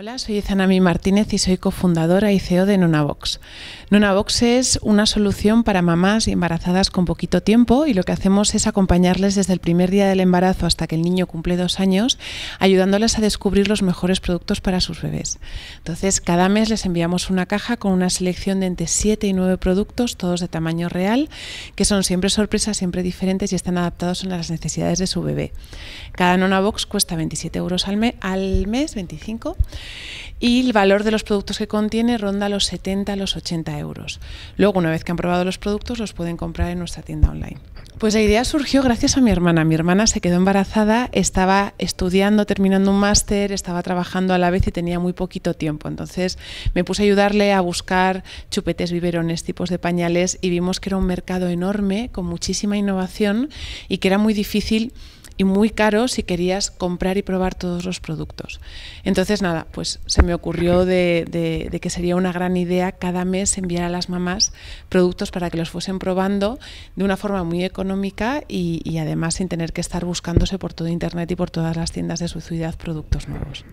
Hola, soy Zanami Martínez y soy cofundadora y CEO de Nonavox. Nonavox es una solución para mamás embarazadas con poquito tiempo y lo que hacemos es acompañarles desde el primer día del embarazo hasta que el niño cumple dos años, ayudándoles a descubrir los mejores productos para sus bebés. Entonces, cada mes les enviamos una caja con una selección de entre 7 y 9 productos, todos de tamaño real, que son siempre sorpresas, siempre diferentes y están adaptados a las necesidades de su bebé. Cada Nonavox cuesta 27 euros al, al mes, 25 y el valor de los productos que contiene ronda los 70 a los 80 euros. Luego, una vez que han probado los productos, los pueden comprar en nuestra tienda online. Pues la idea surgió gracias a mi hermana. Mi hermana se quedó embarazada, estaba estudiando, terminando un máster, estaba trabajando a la vez y tenía muy poquito tiempo. Entonces me puse a ayudarle a buscar chupetes, biberones, tipos de pañales y vimos que era un mercado enorme, con muchísima innovación y que era muy difícil y muy caro si querías comprar y probar todos los productos. Entonces, nada, pues se me ocurrió de, que sería una gran idea cada mes enviar a las mamás productos para que los fuesen probando de una forma muy económica y, y además sin tener que estar buscándose por todo Internet y por todas las tiendas de su ciudad productos nuevos.